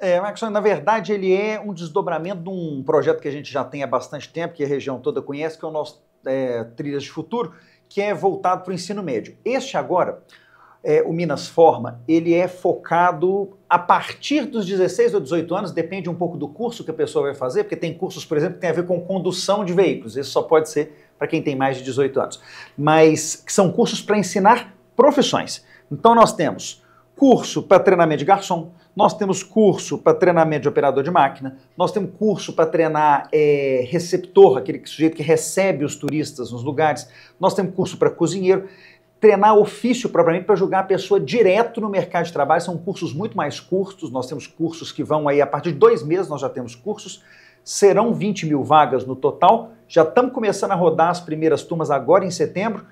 É, na verdade ele é um desdobramento de um projeto que a gente já tem há bastante tempo, que a região toda conhece, que é o nosso é, Trilhas de Futuro, que é voltado para o ensino médio. Este agora, é, o Minas Forma, ele é focado a partir dos 16 ou 18 anos, depende um pouco do curso que a pessoa vai fazer, porque tem cursos, por exemplo, que tem a ver com condução de veículos, isso só pode ser para quem tem mais de 18 anos, mas são cursos para ensinar profissões. Então nós temos curso para treinamento de garçom, nós temos curso para treinamento de operador de máquina, nós temos curso para treinar é, receptor, aquele sujeito que recebe os turistas nos lugares, nós temos curso para cozinheiro. Treinar ofício propriamente para julgar a pessoa direto no mercado de trabalho são cursos muito mais curtos. Nós temos cursos que vão aí a partir de dois meses, nós já temos cursos. Serão 20 mil vagas no total. Já estamos começando a rodar as primeiras turmas agora em setembro.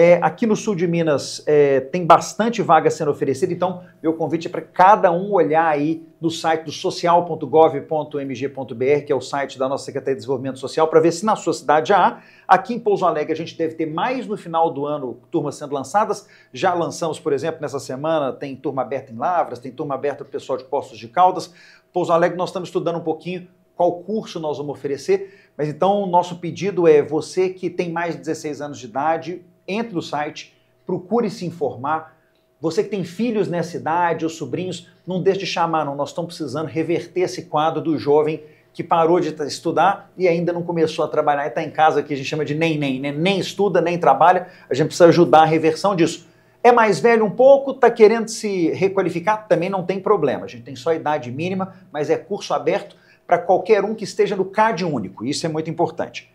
É, aqui no sul de Minas é, tem bastante vaga sendo oferecida, então meu convite é para cada um olhar aí no site do social.gov.mg.br, que é o site da nossa Secretaria de Desenvolvimento Social, para ver se na sua cidade já há. Aqui em Pouso Alegre a gente deve ter mais no final do ano turmas sendo lançadas. Já lançamos, por exemplo, nessa semana, tem turma aberta em Lavras, tem turma aberta para o pessoal de Poços de Caldas. Pouso Alegre nós estamos estudando um pouquinho qual curso nós vamos oferecer, mas então nosso pedido é você que tem mais de 16 anos de idade, entre no site, procure se informar. Você que tem filhos nessa idade ou sobrinhos, não deixe de chamar, não. Nós estamos precisando reverter esse quadro do jovem que parou de estudar e ainda não começou a trabalhar e está em casa, que a gente chama de nem, nem, né? nem estuda, nem trabalha. A gente precisa ajudar a reversão disso. É mais velho um pouco, está querendo se requalificar? Também não tem problema. A gente tem só idade mínima, mas é curso aberto para qualquer um que esteja no CAD único. Isso é muito importante.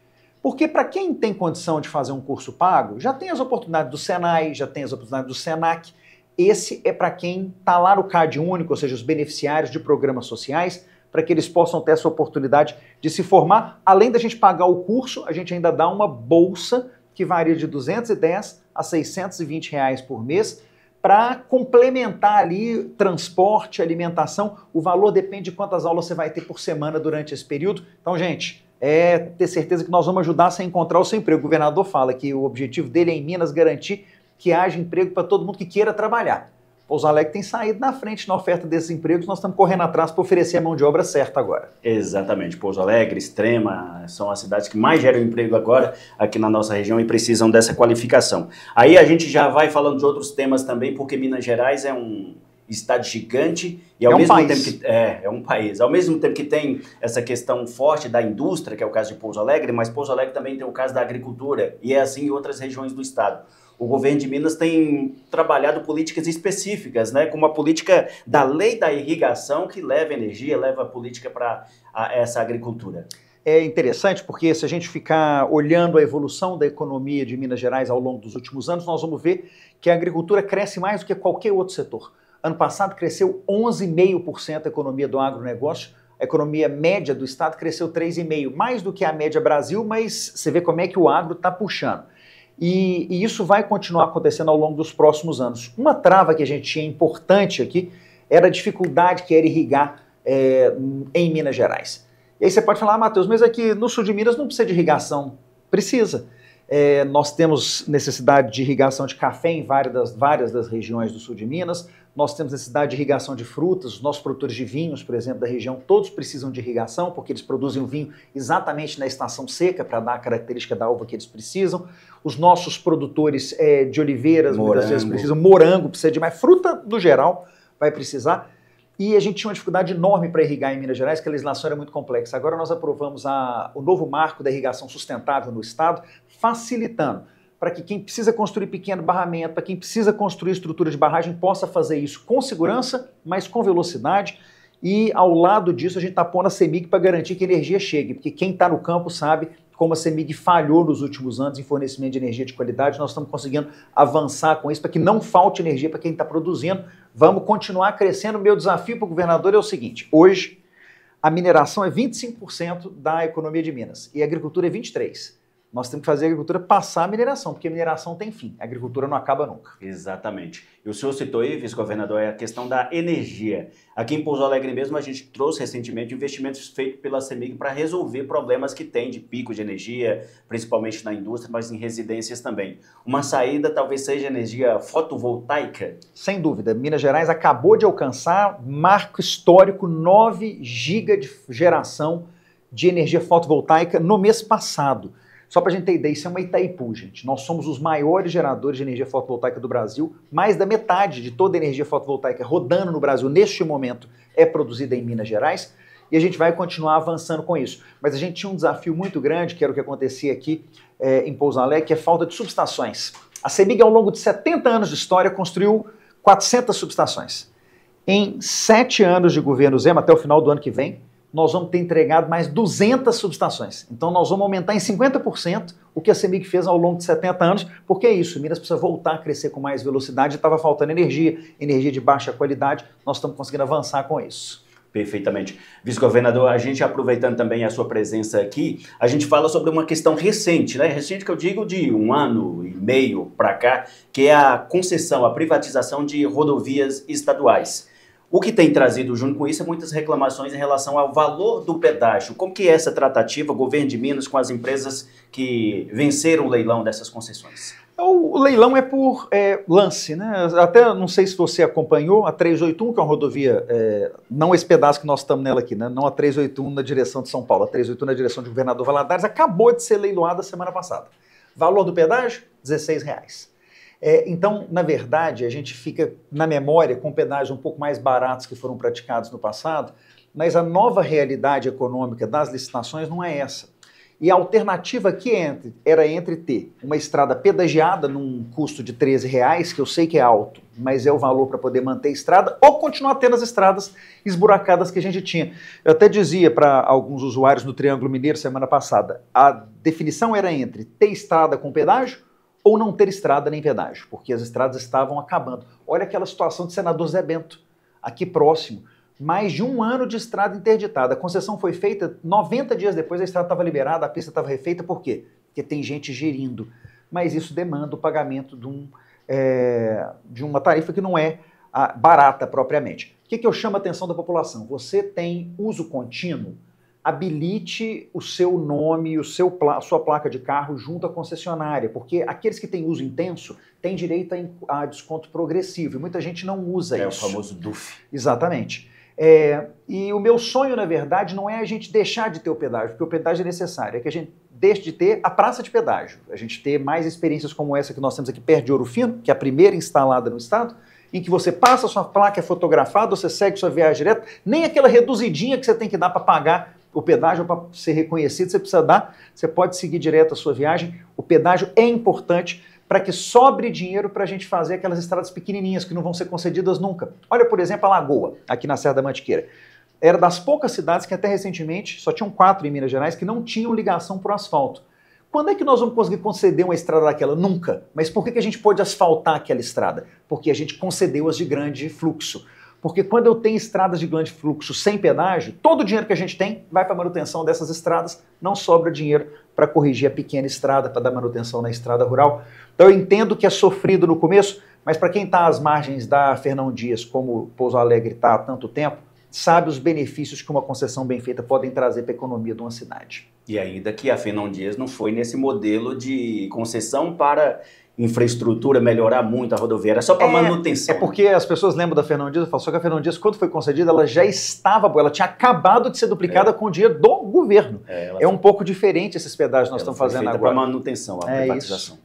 Porque para quem tem condição de fazer um curso pago, já tem as oportunidades do Senai, já tem as oportunidades do Senac. Esse é para quem está lá no CAD único, ou seja, os beneficiários de programas sociais, para que eles possam ter essa oportunidade de se formar. Além da gente pagar o curso, a gente ainda dá uma bolsa que varia de 210 a 620 reais por mês para complementar ali transporte, alimentação. O valor depende de quantas aulas você vai ter por semana durante esse período. Então, gente, é ter certeza que nós vamos ajudar -se a encontrar o seu emprego. O governador fala que o objetivo dele é, em Minas, garantir que haja emprego para todo mundo que queira trabalhar. Pouso Alegre tem saído na frente na oferta desses empregos, nós estamos correndo atrás para oferecer a mão de obra certa agora. Exatamente. Pouso Alegre, Extrema, são as cidades que mais geram emprego agora aqui na nossa região e precisam dessa qualificação. Aí a gente já vai falando de outros temas também, porque Minas Gerais é um, estado gigante e é ao é um mesmo país. tempo que é, é um país. Ao mesmo tempo que tem essa questão forte da indústria, que é o caso de Pouso Alegre, mas Pouso Alegre também tem o caso da agricultura e é assim em outras regiões do estado. O governo de Minas tem trabalhado políticas específicas, né, como a política da lei da irrigação que leva energia, leva política para essa agricultura. É interessante porque se a gente ficar olhando a evolução da economia de Minas Gerais ao longo dos últimos anos, nós vamos ver que a agricultura cresce mais do que qualquer outro setor. Ano passado cresceu 11,5% a economia do agronegócio. A economia média do estado cresceu 3,5%, mais do que a média Brasil, mas você vê como é que o agro está puxando. E, e, isso vai continuar acontecendo ao longo dos próximos anos. Uma trava que a gente tinha importante aqui era a dificuldade que era irrigar é, em Minas Gerais. E aí você pode falar, ah, Matheus, mas aqui no sul de Minas não precisa de irrigação. Precisa. É, nós temos necessidade de irrigação de café em várias das, várias das regiões do sul de Minas, nós temos necessidade de irrigação de frutas, os nossos produtores de vinhos, por exemplo, da região, todos precisam de irrigação, porque eles produzem o vinho exatamente na estação seca, para dar a característica da uva que eles precisam. Os nossos produtores é, de oliveiras, morango. muitas vezes precisam, morango precisa de mais, fruta no geral vai precisar. E a gente tinha uma dificuldade enorme para irrigar em Minas Gerais, que a legislação era muito complexa. Agora nós aprovamos a, o novo marco da irrigação sustentável no Estado, facilitando para que quem precisa construir pequeno barramento, para quem precisa construir estrutura de barragem, possa fazer isso com segurança, mas com velocidade. E ao lado disso, a gente está pondo a CEMIG para garantir que a energia chegue, porque quem está no campo sabe como a CEMIG falhou nos últimos anos em fornecimento de energia de qualidade. Nós estamos conseguindo avançar com isso para que não falte energia para quem está produzindo. Vamos continuar crescendo. Meu desafio para o governador é o seguinte: hoje, a mineração é 25% da economia de Minas e a agricultura é 23% nós temos que fazer a agricultura passar a mineração, porque a mineração tem fim, a agricultura não acaba nunca. Exatamente. E o senhor citou aí, vice-governador, é a questão da energia. Aqui em Pouso Alegre mesmo, a gente trouxe recentemente investimentos feitos pela CEMIG para resolver problemas que tem de pico de energia, principalmente na indústria, mas em residências também. Uma saída talvez seja energia fotovoltaica? Sem dúvida. Minas Gerais acabou de alcançar marco histórico 9 giga de geração de energia fotovoltaica no mês passado. Só para a gente ter ideia, isso é uma Itaipu, gente. Nós somos os maiores geradores de energia fotovoltaica do Brasil. Mais da metade de toda a energia fotovoltaica rodando no Brasil neste momento é produzida em Minas Gerais. E a gente vai continuar avançando com isso. Mas a gente tinha um desafio muito grande, que era o que acontecia aqui é, em Pouso Alegre, que é a falta de subestações. A CEMIG, ao longo de 70 anos de história, construiu 400 subestações. Em sete anos de governo Zema, até o final do ano que vem, nós vamos ter entregado mais 200 subestações. Então nós vamos aumentar em 50% o que a CEMIG fez ao longo de 70 anos, porque é isso, Minas precisa voltar a crescer com mais velocidade, estava faltando energia, energia de baixa qualidade, nós estamos conseguindo avançar com isso. Perfeitamente. Vice-governador, a gente aproveitando também a sua presença aqui, a gente fala sobre uma questão recente, né? Recente que eu digo de um ano e meio para cá, que é a concessão, a privatização de rodovias estaduais. O que tem trazido junto com isso é muitas reclamações em relação ao valor do pedágio. Como que é essa tratativa, governo de Minas, com as empresas que venceram o leilão dessas concessões? É, o leilão é por é, lance, né? Até não sei se você acompanhou, a 381, que é uma rodovia, é, não esse pedaço que nós estamos nela aqui, né? Não a 381 na direção de São Paulo, a 381 na direção de Governador Valadares, acabou de ser leiloada semana passada. Valor do pedágio? R$ 16 reais. É, então, na verdade, a gente fica na memória com pedágios um pouco mais baratos que foram praticados no passado, mas a nova realidade econômica das licitações não é essa. E a alternativa aqui é era entre ter uma estrada pedagiada num custo de 13 reais, que eu sei que é alto, mas é o valor para poder manter a estrada, ou continuar tendo as estradas esburacadas que a gente tinha. Eu até dizia para alguns usuários no Triângulo Mineiro semana passada, a definição era entre ter estrada com pedágio ou não ter estrada nem pedágio, porque as estradas estavam acabando. Olha aquela situação de senador Zé Bento, aqui próximo. Mais de um ano de estrada interditada. A concessão foi feita 90 dias depois, a estrada estava liberada, a pista estava refeita, por quê? Porque tem gente gerindo. Mas isso demanda o pagamento de, um, é, de uma tarifa que não é ah, barata propriamente. O que, que eu chamo a atenção da população? Você tem uso contínuo habilite o seu nome, o seu a sua placa de carro junto à concessionária, porque aqueles que têm uso intenso têm direito a, desconto progressivo, e muita gente não usa é isso. É o famoso DUF. Exatamente. É, e o meu sonho, na verdade, não é a gente deixar de ter o pedágio, porque o pedágio é necessário, é que a gente deixe de ter a praça de pedágio, a gente ter mais experiências como essa que nós temos aqui perto de Ouro Fino, que é a primeira instalada no estado, em que você passa sua placa é fotografada, você segue sua viagem direta, nem aquela reduzidinha que você tem que dar para pagar o pedágio para ser reconhecido, você precisa dar, você pode seguir direto a sua viagem. O pedágio é importante para que sobre dinheiro para a gente fazer aquelas estradas pequenininhas que não vão ser concedidas nunca. Olha, por exemplo, a Lagoa, aqui na Serra da Mantiqueira. Era das poucas cidades que até recentemente, só tinham quatro em Minas Gerais, que não tinham ligação para o asfalto. Quando é que nós vamos conseguir conceder uma estrada daquela? Nunca. Mas por que a gente pode asfaltar aquela estrada? Porque a gente concedeu as de grande fluxo. Porque quando eu tenho estradas de grande fluxo sem pedágio, todo o dinheiro que a gente tem vai para a manutenção dessas estradas, não sobra dinheiro para corrigir a pequena estrada, para dar manutenção na estrada rural. Então eu entendo que é sofrido no começo, mas para quem está às margens da Fernão Dias, como Pouso Alegre está há tanto tempo, sabe os benefícios que uma concessão bem feita podem trazer para a economia de uma cidade. E ainda que a Fernão Dias não foi nesse modelo de concessão para infraestrutura, melhorar muito a rodoviária, só para é, manutenção. É porque as pessoas lembram da Fernão Dias, só que a Fernão Dias, quando foi concedida, ela já estava boa, ela tinha acabado de ser duplicada é. com o dinheiro do governo. É, é foi... um pouco diferente esses pedágios que nós estamos fazendo agora. para manutenção, a é privatização. Isso.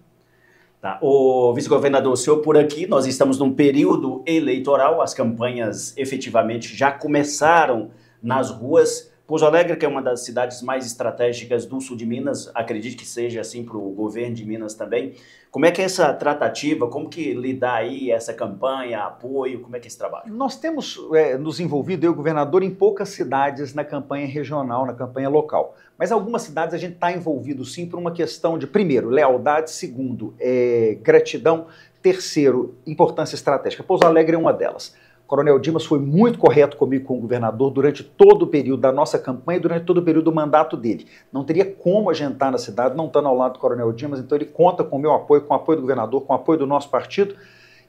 Tá. O vice-governador, o senhor por aqui, nós estamos num período eleitoral, as campanhas efetivamente já começaram nas ruas Pouso Alegre, que é uma das cidades mais estratégicas do sul de Minas, acredito que seja assim para o governo de Minas também. Como é que é essa tratativa, como que lidar aí essa campanha, apoio, como é que é esse trabalho? Nós temos é, nos envolvido, eu, governador, em poucas cidades na campanha regional, na campanha local. Mas algumas cidades a gente está envolvido sim por uma questão de, primeiro, lealdade, segundo, é, gratidão, terceiro, importância estratégica. Pouso Alegre é uma delas. Coronel Dimas foi muito correto comigo com o governador durante todo o período da nossa campanha, e durante todo o período do mandato dele. Não teria como a gente estar na cidade não estando ao lado do Coronel Dimas, então ele conta com o meu apoio, com o apoio do governador, com o apoio do nosso partido.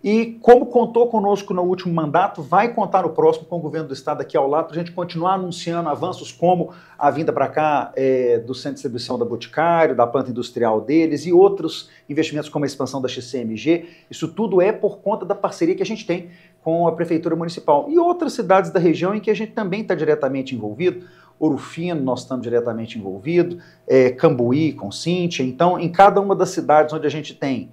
E como contou conosco no último mandato, vai contar no próximo com o governo do estado aqui ao lado, para a gente continuar anunciando avanços como a vinda para cá é, do centro de distribuição da Boticário, da planta industrial deles e outros investimentos como a expansão da XCMG. Isso tudo é por conta da parceria que a gente tem com a Prefeitura Municipal. E outras cidades da região em que a gente também está diretamente envolvido, Orofino, nós estamos diretamente envolvidos, é, Cambuí, com Cíntia. Então, em cada uma das cidades onde a gente tem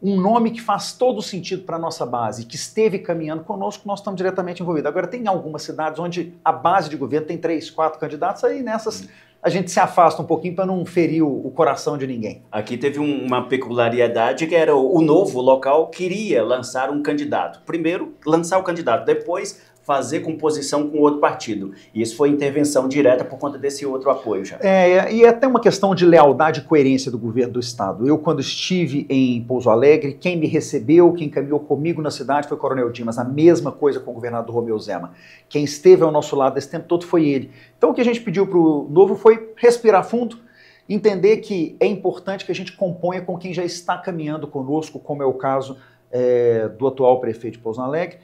um nome que faz todo sentido para a nossa base, que esteve caminhando conosco, nós estamos diretamente envolvidos. Agora, tem algumas cidades onde a base de governo tem três, quatro candidatos, aí nessas a gente se afasta um pouquinho para não ferir o, o, coração de ninguém. Aqui teve um, uma peculiaridade que era o, o novo local queria lançar um candidato. Primeiro, lançar o candidato, depois fazer composição com outro partido. E isso foi intervenção direta por conta desse outro apoio já. É, e é até uma questão de lealdade e coerência do governo do Estado. Eu, quando estive em Pouso Alegre, quem me recebeu, quem caminhou comigo na cidade foi o Coronel Dimas. A mesma coisa com o governador Romeu Zema. Quem esteve ao nosso lado esse tempo todo foi ele. Então o que a gente pediu para o novo foi respirar fundo, entender que é importante que a gente componha com quem já está caminhando conosco, como é o caso é, do atual prefeito de Pouso Alegre,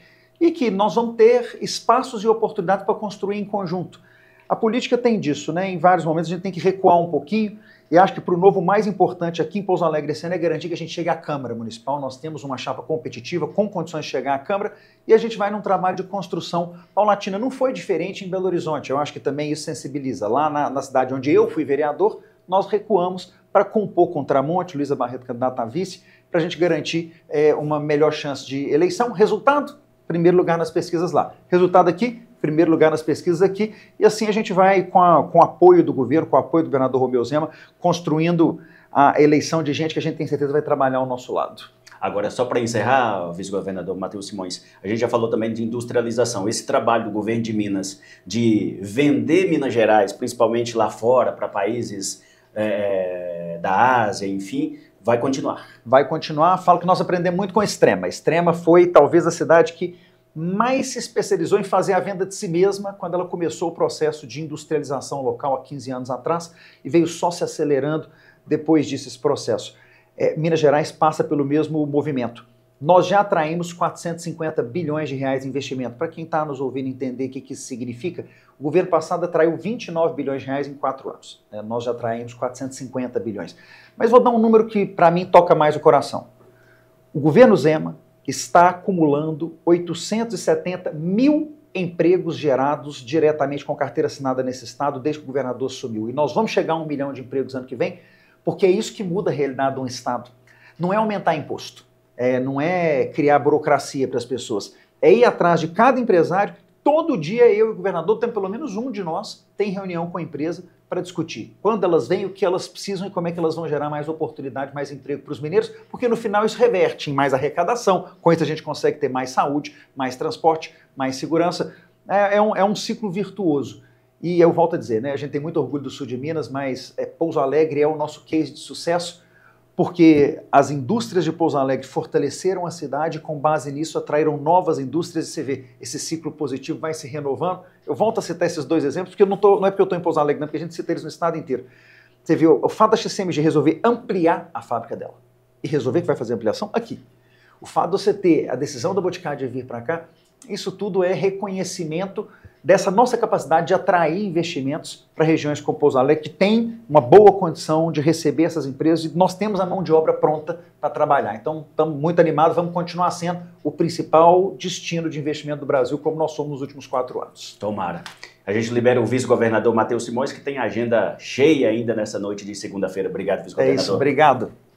e que nós vamos ter espaços e oportunidades para construir em conjunto. A política tem disso, né? Em vários momentos a gente tem que recuar um pouquinho. E acho que para o novo mais importante aqui em Pouso Alegre esse ano é garantir que a gente chegue à Câmara Municipal. Nós temos uma chapa competitiva, com condições de chegar à Câmara, e a gente vai num trabalho de construção paulatina. Não foi diferente em Belo Horizonte. Eu acho que também isso sensibiliza. Lá na, na cidade onde eu fui vereador, nós recuamos para compor com Tramonte, Luísa Barreto, candidata a vice, para a gente garantir é, uma melhor chance de eleição. Resultado? primeiro lugar nas pesquisas lá. Resultado aqui, primeiro lugar nas pesquisas aqui. E assim a gente vai, com, a, com o apoio do governo, com o apoio do governador Romeu Zema, construindo a eleição de gente que a gente tem certeza vai trabalhar ao nosso lado. Agora, só para encerrar, vice-governador Matheus Simões, a gente já falou também de industrialização. Esse trabalho do governo de Minas de vender Minas Gerais, principalmente lá fora, para países é, da Ásia, enfim, Vai continuar. Vai continuar. Falo que nós aprendemos muito com a Extrema. A Extrema foi talvez a cidade que mais se especializou em fazer a venda de si mesma quando ela começou o processo de industrialização local há 15 anos atrás e veio só se acelerando depois disso esse processo. É, Minas Gerais passa pelo mesmo movimento. Nós já atraímos 450 bilhões de reais de investimento. Para quem está nos ouvindo entender o que, que isso significa, o governo passado atraiu 29 bilhões de reais em quatro anos. Né? nós já atraímos 450 bilhões. Mas vou dar um número que, para mim, toca mais o coração. O governo Zema está acumulando 870 mil empregos gerados diretamente com carteira assinada nesse estado desde que o governador sumiu. E nós vamos chegar a um milhão de empregos ano que vem, porque é isso que muda a realidade de um estado. Não é aumentar imposto é, não é criar burocracia para as pessoas, é ir atrás de cada empresário. Todo dia eu e o governador tem pelo menos um de nós tem reunião com a empresa para discutir quando elas vêm, o que elas precisam e como é que elas vão gerar mais oportunidade, mais emprego para os mineiros, porque no final isso reverte em mais arrecadação, com isso a gente consegue ter mais saúde, mais transporte, mais segurança. É, é, um, é um ciclo virtuoso. E eu volto a dizer, né, a gente tem muito orgulho do sul de Minas, mas é, Pouso Alegre é o nosso case de sucesso porque as indústrias de Pouso Alegre fortaleceram a cidade com base nisso atraíram novas indústrias e você vê esse ciclo positivo vai se renovando. Eu volto a citar esses dois exemplos, porque não, tô, não, é porque eu estou em Pouso Alegre, não, porque a gente cita eles no estado inteiro. Você viu o fato da XCMG resolver ampliar a fábrica dela e resolver que vai fazer ampliação aqui. O fato de você ter a decisão da Boticário de vir para cá isso tudo é reconhecimento dessa nossa capacidade de atrair investimentos para regiões como Pouso Alegre, que tem uma boa condição de receber essas empresas e nós temos a mão de obra pronta para trabalhar. Então, estamos muito animados, vamos continuar sendo o principal destino de investimento do Brasil, como nós somos nos últimos quatro anos. Tomara. A gente libera o vice-governador Matheus Simões, que tem agenda cheia ainda nessa noite de segunda-feira. Obrigado, vice-governador. É isso, obrigado.